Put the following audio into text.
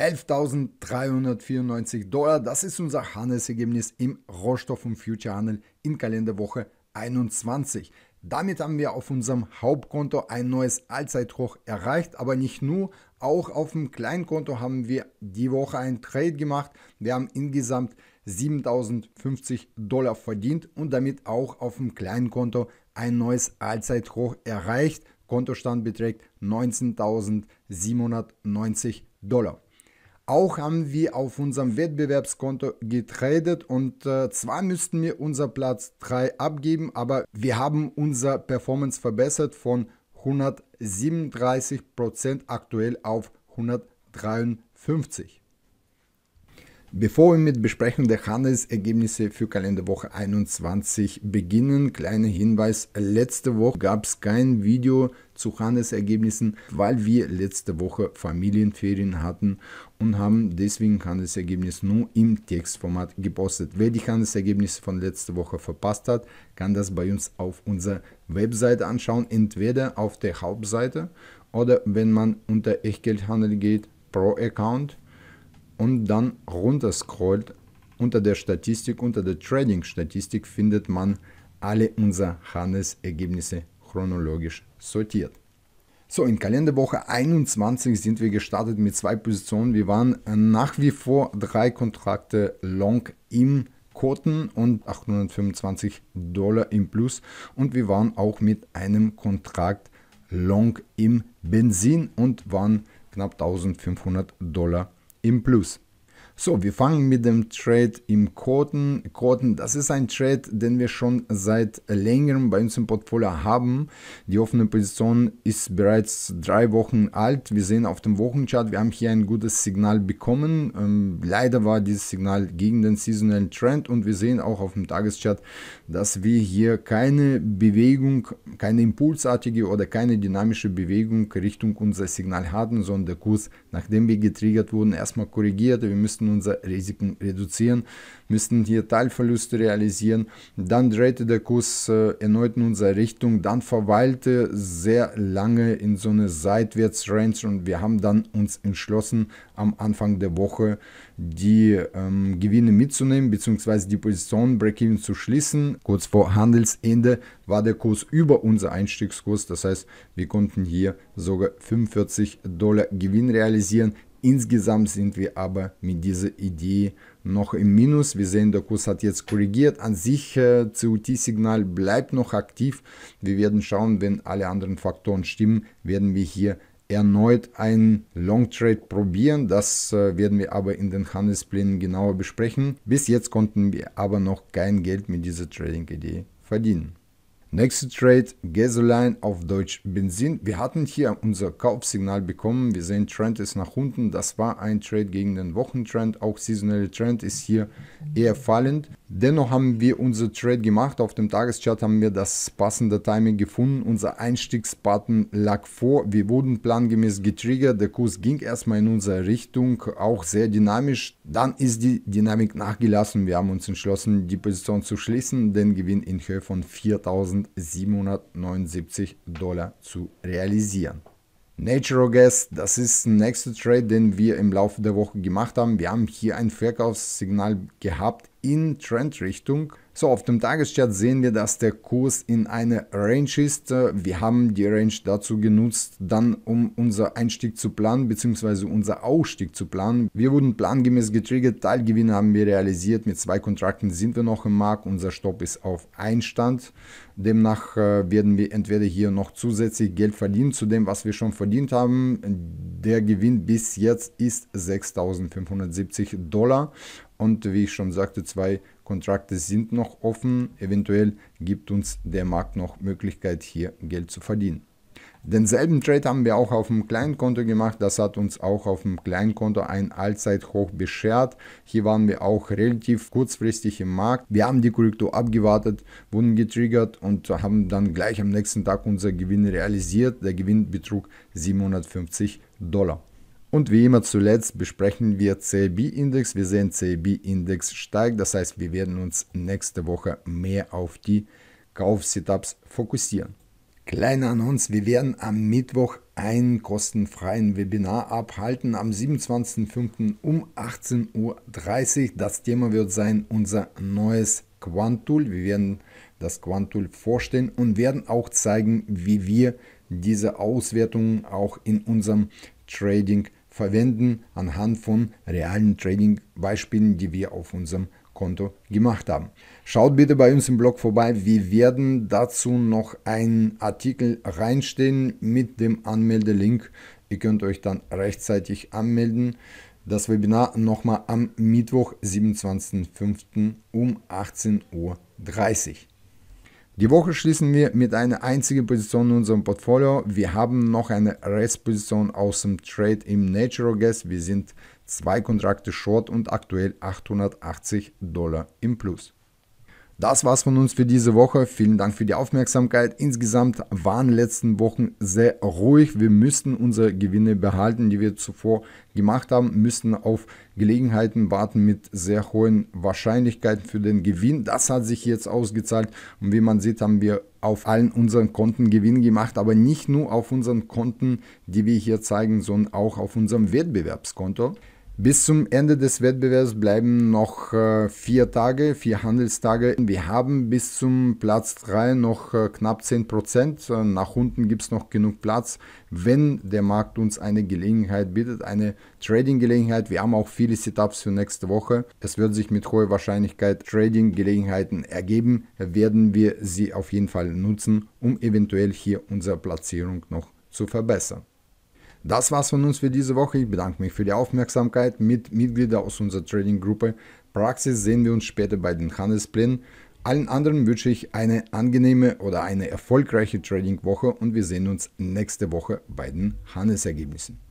11.394 Dollar. Das ist unser Handelsergebnis im Rohstoff- und Future-Handel in Kalenderwoche 21. Damit haben wir auf unserem Hauptkonto ein neues Allzeithoch erreicht, aber nicht nur, auch auf dem Kleinkonto haben wir die Woche ein Trade gemacht. Wir haben insgesamt 7.050 Dollar verdient und damit auch auf dem Kleinkonto ein neues Allzeithoch erreicht. Kontostand beträgt 19.790 Dollar. Auch haben wir auf unserem Wettbewerbskonto getradet und äh, zwar müssten wir unser Platz 3 abgeben, aber wir haben unser Performance verbessert von 137% aktuell auf 153. Bevor wir mit Besprechung der Handelsergebnisse für Kalenderwoche 21 beginnen, kleiner Hinweis, letzte Woche gab es kein Video zu Hannes Ergebnissen, weil wir letzte Woche Familienferien hatten und haben deswegen Hannes Ergebnis nur im Textformat gepostet. Wer die Hannes Ergebnisse von letzter Woche verpasst hat, kann das bei uns auf unserer Webseite anschauen, entweder auf der Hauptseite oder wenn man unter Echtgeldhandel geht, Pro Account und dann runter scrollt unter der Statistik, unter der Trading-Statistik findet man alle unsere Handelsergebnisse chronologisch sortiert. So, in Kalenderwoche 21 sind wir gestartet mit zwei Positionen. Wir waren nach wie vor drei Kontrakte long im Koten und 825 Dollar im Plus. Und wir waren auch mit einem Kontrakt long im Benzin und waren knapp 1500 Dollar im Plus. So, wir fangen mit dem Trade im Cotton. Cotton, das ist ein Trade, den wir schon seit längerem bei uns im Portfolio haben. Die offene Position ist bereits drei Wochen alt. Wir sehen auf dem Wochenchart, wir haben hier ein gutes Signal bekommen. Ähm, leider war dieses Signal gegen den seasonalen Trend und wir sehen auch auf dem Tageschart, dass wir hier keine Bewegung, keine impulsartige oder keine dynamische Bewegung Richtung unser Signal hatten, sondern der Kurs, nachdem wir getriggert wurden, erstmal korrigierte. Wir müssten unsere Risiken reduzieren, müssten hier Teilverluste realisieren. Dann drehte der Kurs äh, erneut in unsere Richtung, dann verweilte sehr lange in so eine Seitwärtsrange und wir haben dann uns entschlossen, am Anfang der Woche die ähm, Gewinne mitzunehmen bzw. die Position Break-Even zu schließen. Kurz vor Handelsende war der Kurs über unser Einstiegskurs, das heißt, wir konnten hier sogar 45 Dollar Gewinn realisieren. Insgesamt sind wir aber mit dieser Idee noch im Minus. Wir sehen, der Kurs hat jetzt korrigiert. An sich, äh, COT-Signal bleibt noch aktiv. Wir werden schauen, wenn alle anderen Faktoren stimmen, werden wir hier erneut einen Long Trade probieren. Das äh, werden wir aber in den Handelsplänen genauer besprechen. Bis jetzt konnten wir aber noch kein Geld mit dieser Trading-Idee verdienen. Nächster Trade, Gasoline auf Deutsch Benzin. Wir hatten hier unser Kaufsignal bekommen. Wir sehen, Trend ist nach unten. Das war ein Trade gegen den Wochentrend. Auch saisonelle Trend ist hier eher fallend. Dennoch haben wir unser Trade gemacht. Auf dem Tageschart haben wir das passende Timing gefunden. Unser Einstiegsbutton lag vor. Wir wurden plangemäß getriggert. Der Kurs ging erstmal in unsere Richtung, auch sehr dynamisch. Dann ist die Dynamik nachgelassen. Wir haben uns entschlossen, die Position zu schließen, den Gewinn in Höhe von 4.779 Dollar zu realisieren. Natural Gas, das ist der nächste Trade, den wir im Laufe der Woche gemacht haben. Wir haben hier ein Verkaufssignal gehabt in Trendrichtung. So, auf dem Tageschart sehen wir, dass der Kurs in einer Range ist. Äh, wir haben die Range dazu genutzt, dann um unser Einstieg zu planen bzw. unser Ausstieg zu planen. Wir wurden plangemäß getriggert, Teilgewinne haben wir realisiert, mit zwei Kontrakten sind wir noch im Markt, unser Stopp ist auf Einstand. Demnach äh, werden wir entweder hier noch zusätzlich Geld verdienen zu dem, was wir schon verdient haben. Der Gewinn bis jetzt ist 6.570 Dollar und wie ich schon sagte, zwei Kontrakte sind noch offen. Eventuell gibt uns der Markt noch Möglichkeit, hier Geld zu verdienen. Denselben Trade haben wir auch auf dem Kleinkonto gemacht. Das hat uns auch auf dem Kleinkonto ein Allzeithoch beschert. Hier waren wir auch relativ kurzfristig im Markt. Wir haben die Korrektur abgewartet, wurden getriggert und haben dann gleich am nächsten Tag unser Gewinn realisiert. Der Gewinn betrug 750 Dollar. Und wie immer zuletzt besprechen wir CIB-Index. Wir sehen, CIB-Index steigt. Das heißt, wir werden uns nächste Woche mehr auf die Kauf-Setups fokussieren. Kleiner Annons, wir werden am Mittwoch einen kostenfreien Webinar abhalten am 27.05. um 18.30 Uhr. Das Thema wird sein unser neues Quant-Tool. Wir werden das Quant-Tool vorstellen und werden auch zeigen, wie wir diese Auswertungen auch in unserem Trading verwenden anhand von realen Trading-Beispielen, die wir auf unserem Konto gemacht haben. Schaut bitte bei uns im Blog vorbei. Wir werden dazu noch einen Artikel reinstellen mit dem Anmeldelink. Ihr könnt euch dann rechtzeitig anmelden. Das Webinar nochmal am Mittwoch, 27.05. um 18.30 Uhr. Die Woche schließen wir mit einer einzigen Position in unserem Portfolio. Wir haben noch eine Restposition aus dem Trade im Natural Gas. Wir sind zwei Kontrakte short und aktuell 880 Dollar im Plus. Das war's von uns für diese Woche. Vielen Dank für die Aufmerksamkeit. Insgesamt waren die letzten Wochen sehr ruhig. Wir müssten unsere Gewinne behalten, die wir zuvor gemacht haben, müssten auf Gelegenheiten warten mit sehr hohen Wahrscheinlichkeiten für den Gewinn. Das hat sich jetzt ausgezahlt und wie man sieht, haben wir auf allen unseren Konten Gewinn gemacht, aber nicht nur auf unseren Konten, die wir hier zeigen, sondern auch auf unserem Wettbewerbskonto. Bis zum Ende des Wettbewerbs bleiben noch äh, vier Tage, vier Handelstage. Wir haben bis zum Platz 3 noch äh, knapp 10 äh, Nach unten gibt es noch genug Platz, wenn der Markt uns eine Gelegenheit bietet, eine Trading-Gelegenheit. Wir haben auch viele Setups für nächste Woche. Es wird sich mit hoher Wahrscheinlichkeit Trading-Gelegenheiten ergeben. Werden wir sie auf jeden Fall nutzen, um eventuell hier unsere Platzierung noch zu verbessern. Das war's von uns für diese Woche. Ich bedanke mich für die Aufmerksamkeit mit Mitgliedern aus unserer Trading-Gruppe. Praxis sehen wir uns später bei den Handelsplänen. Allen anderen wünsche ich eine angenehme oder eine erfolgreiche Trading-Woche und wir sehen uns nächste Woche bei den Handelsergebnissen.